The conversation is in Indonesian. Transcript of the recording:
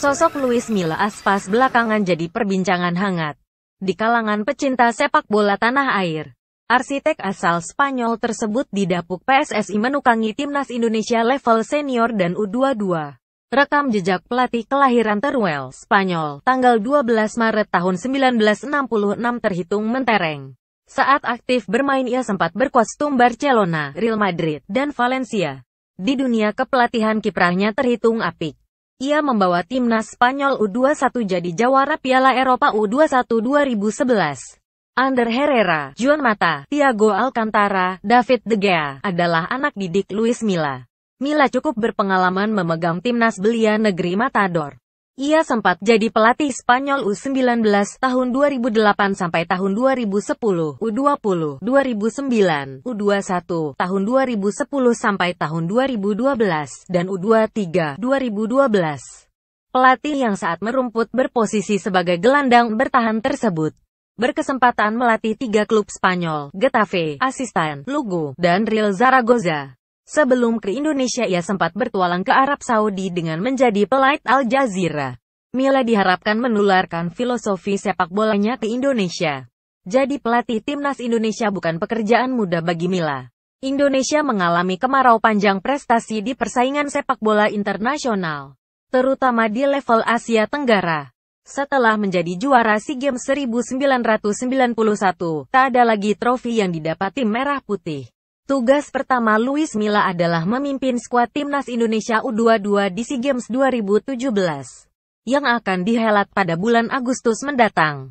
Sosok Luis Mila Aspas belakangan jadi perbincangan hangat di kalangan pecinta sepak bola tanah air. Arsitek asal Spanyol tersebut didapuk PSSI menukangi timnas Indonesia level senior dan U22. Rekam jejak pelatih kelahiran Teruel, Spanyol, tanggal 12 Maret tahun 1966 terhitung mentereng. Saat aktif bermain ia sempat berkostum Barcelona, Real Madrid, dan Valencia. Di dunia kepelatihan kiprahnya terhitung apik. Ia membawa timnas Spanyol U21 jadi jawara Piala Eropa U21 2011. Ander Herrera, Juan Mata, Thiago Alcantara, David De Gea adalah anak didik Luis Milla. Milla cukup berpengalaman memegang timnas belia negeri Matador. Ia sempat jadi pelatih Spanyol U19 tahun 2008 sampai tahun 2010, U20, 2009, U21 tahun 2010 sampai tahun 2012, dan U23 2012. Pelatih yang saat merumput berposisi sebagai gelandang bertahan tersebut berkesempatan melatih tiga klub Spanyol, Getafe, Asistan, Lugo, dan Real Zaragoza. Sebelum ke Indonesia ia sempat bertualang ke Arab Saudi dengan menjadi pelait Al Jazeera. Mila diharapkan menularkan filosofi sepak bolanya ke Indonesia. Jadi pelatih timnas Indonesia bukan pekerjaan mudah bagi Mila. Indonesia mengalami kemarau panjang prestasi di persaingan sepak bola internasional, terutama di level Asia Tenggara. Setelah menjadi juara SEA Games 1991, tak ada lagi trofi yang didapati merah putih. Tugas pertama Luis Milla adalah memimpin skuad timnas Indonesia U22 di SEA Games 2017 yang akan dihelat pada bulan Agustus mendatang.